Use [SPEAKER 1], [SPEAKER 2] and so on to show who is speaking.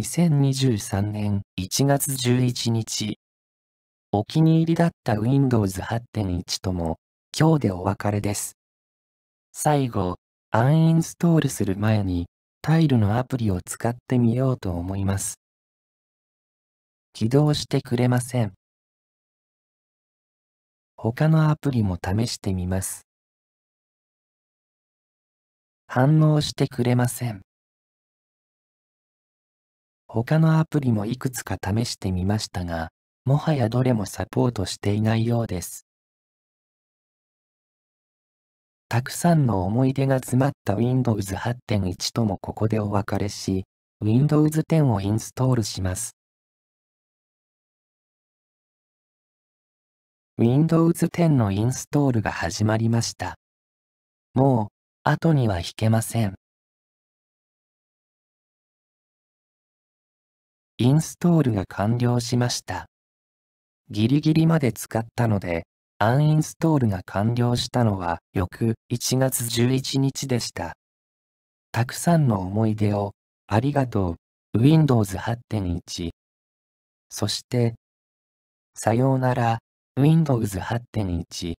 [SPEAKER 1] 2023年1月11日。お気に入りだった Windows 8.1とも、今日でお別れです。最後、アンインストールする前に、タイルのアプリを使っ
[SPEAKER 2] てみようと思います。起動してくれません。他のアプリも試してみます。反応してくれません。他のアプリもいくつか試してみましたが、もはやどれもサポートしていないようです。
[SPEAKER 1] たくさんの思い出が詰まった Windows 8.1ともここでお別れし、
[SPEAKER 2] Windows 10をインストールします。Windows 10のインストールが始まりました。もう、後には引けません。インストールが完了しました。
[SPEAKER 1] ギリギリまで使ったので、アンインストールが完了したのは翌1月11日でした。たくさんの思い出をありが
[SPEAKER 2] とう Windows 8.1そしてさようなら Windows 8.1